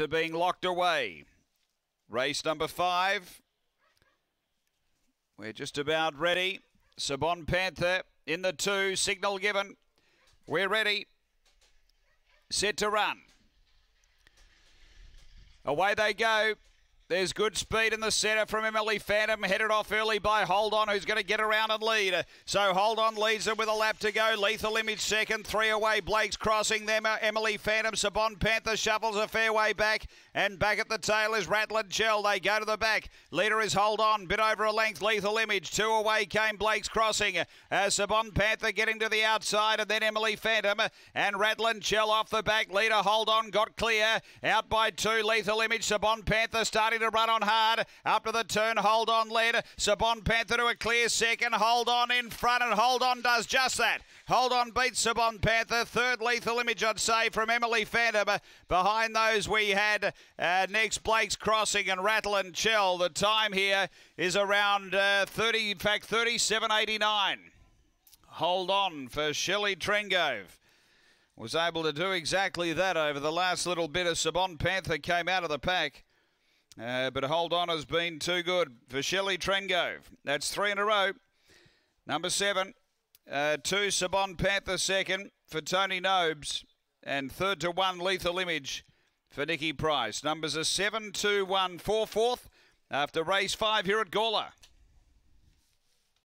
are being locked away. Race number five. We're just about ready. Sabon Panther in the two. Signal given. We're ready. Set to run. Away they go. There's good speed in the centre from Emily Phantom, headed off early by Hold On, who's going to get around and lead. So Hold On leads it with a lap to go. Lethal Image second, three away. Blake's crossing them. Uh, Emily Phantom, Sabon Panther shuffles a fair way back, and back at the tail is Rattlin Gel. They go to the back. Leader is Hold On, bit over a length. Lethal Image, two away came Blake's crossing. Uh, Sabon Panther getting to the outside, and then Emily Phantom uh, and Rattlin Gel off the back. Leader Hold On got clear, out by two. Lethal Image, Sabon Panther starting to run on hard. Up to the turn, hold on lead. Sabon Panther to a clear second. Hold on in front, and hold on does just that. Hold on beats Sabon Panther. Third lethal image, I'd say, from Emily Phantom. Behind those, we had uh, next Blake's Crossing and Rattle and Chell. The time here is around uh, 30, in fact, 37.89. Hold on for Shelley Trengove was able to do exactly that over the last little bit as Sabon Panther came out of the pack. Uh, but hold on has been too good for Shelley Trengove. That's three in a row. Number seven, uh, two Sabon Panther second for Tony Nobes, and third to one Lethal Image for Nikki Price. Numbers are seven, two, one, four, fourth after race five here at Gawler.